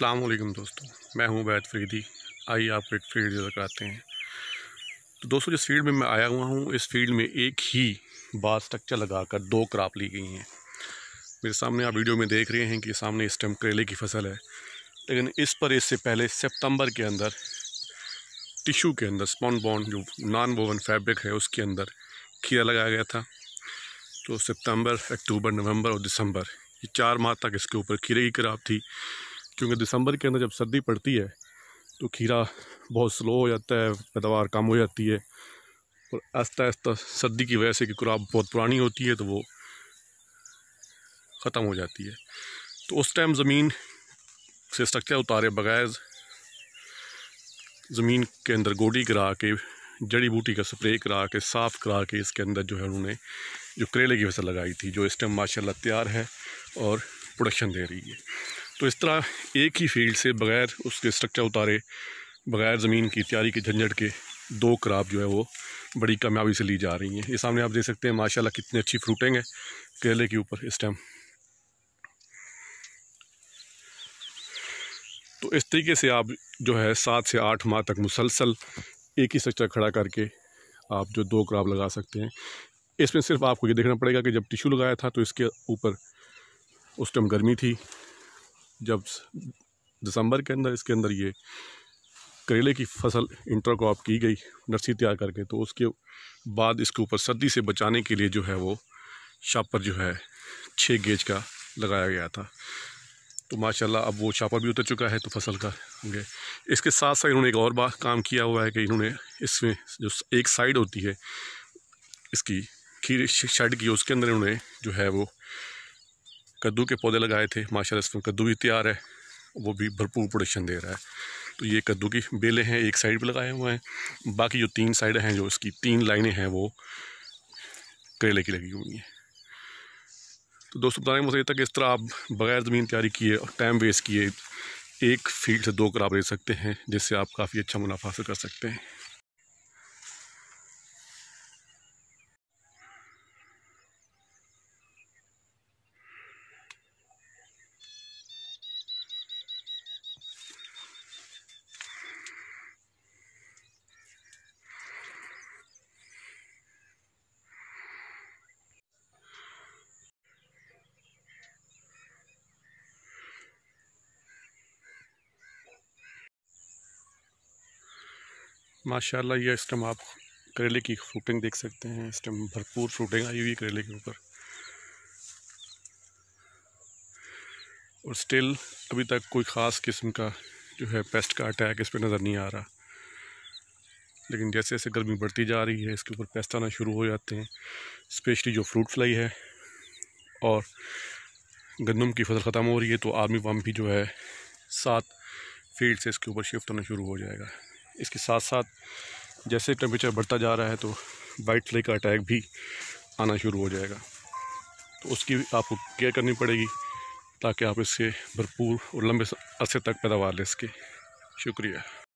अल्लाम दोस्तों मैं हूं वैद फरीदी आइए आपको एक फील्ड नज़र कराते हैं तो दोस्तों जिस फील्ड में मैं आया हुआ हूं इस फील्ड में एक ही बार स्ट्रक्चर लगाकर दो क्रॉप ली गई हैं मेरे सामने आप वीडियो में देख रहे हैं कि सामने इस टाइम करेले की फसल है लेकिन इस पर इससे पहले सितंबर के अंदर टिशू के अंदर स्पॉन बॉन्ड जो नॉन वोवन फैब्रिक है उसके अंदर खीरा लगाया गया था तो सितंबर अक्टूबर नवंबर और दिसंबर ये चार माह तक इसके ऊपर खीरे की क्राप थी क्योंकि दिसंबर के अंदर जब सर्दी पड़ती है तो खीरा बहुत स्लो हो जाता है पैदावार कम हो जाती है और आस्ता आस्ता सर्दी की वजह से कि क्रॉप बहुत पुरानी होती है तो वो ख़त्म हो जाती है तो उस टाइम ज़मीन से स्ट्रक्चर उतारे बगैर ज़मीन के अंदर गोडी करा के जड़ी बूटी का स्प्रे करा के साफ़ करा के इसके अंदर जो है उन्होंने जो करेले की फसल लगाई थी जो इस टाइम माशाल्लाह तैयार है और प्रोडक्शन दे रही है तो इस तरह एक ही फील्ड से बगैर उसके स्ट्रक्चर उतारे बगैर ज़मीन की तैयारी के झंझट के दो क्राप जो है वो बड़ी कामयाबी से ली जा रही हैं ये सामने आप देख सकते हैं माशाल्लाह कितनी अच्छी फ्रूटिंग है केले के ऊपर इस टाइम तो इस तरीके से आप जो है सात से आठ माह तक मुसलसल एक ही स्ट्रक्चर खड़ा करके आप जो दो क्राप लगा सकते हैं इसमें सिर्फ आपको ये देखना पड़ेगा कि जब टिशू लगाया था तो इसके ऊपर उस टाइम गर्मी थी जब दिसंबर के अंदर इसके अंदर ये करेले की फसल इंटरक्रॉप की गई नर्सरी तैयार करके तो उसके बाद इसके ऊपर सर्दी से बचाने के लिए जो है वो शापर जो है छः गेज का लगाया गया था तो माशाल्लाह अब वो छापा भी उतर चुका है तो फसल का होंगे इसके साथ साथ इन्होंने एक और बात काम किया हुआ है कि इन्होंने इसमें जो एक साइड होती है इसकी खीर शेड की उसके अंदर इन्होंने जो है वो कद्दू के पौधे लगाए थे माशा इसमें तो कद्दू भी तैयार है वो भी भरपूर प्रोडक्शन दे रहा है तो ये कद्दू की बेलें हैं एक साइड पर लगाए हुए हैं बाकी जो तीन साइड हैं जो इसकी तीन लाइनें हैं वो करेले की लगी हुई हैं तो दोस्तों बताने मुझे था कि इस तरह आप बगैर ज़मीन तैयारी किए और टाइम वेस्ट किए एक फील्ड से दो आप ले सकते हैं जिससे आप काफ़ी अच्छा मुनाफा हासिल कर सकते हैं माशाल्लाह ये स्टम आप करेले की फ्रूटिंग देख सकते हैं इस टाइम भरपूर फ्रूटिंग आई हुई है करेले के ऊपर और स्टिल अभी तक कोई ख़ास किस्म का जो है पेस्ट का अटैक इस पर नज़र नहीं आ रहा लेकिन जैसे जैसे गर्मी बढ़ती जा रही है इसके ऊपर पेस्ट आना शुरू हो जाते हैं स्पेशली जो फ्रूट फ्लाई है और गंदम की फसल ख़त्म हो रही है तो आर्मी पम्प भी जो है सात फील्ड से इसके ऊपर शिफ्ट होना शुरू हो जाएगा इसके साथ साथ जैसे टेम्परेचर बढ़ता जा रहा है तो वाइट फ्ले का अटैक भी आना शुरू हो जाएगा तो उसकी आपको केयर करनी पड़ेगी ताकि आप इससे भरपूर और लंबे अरसे तक पैदावार ले सके शुक्रिया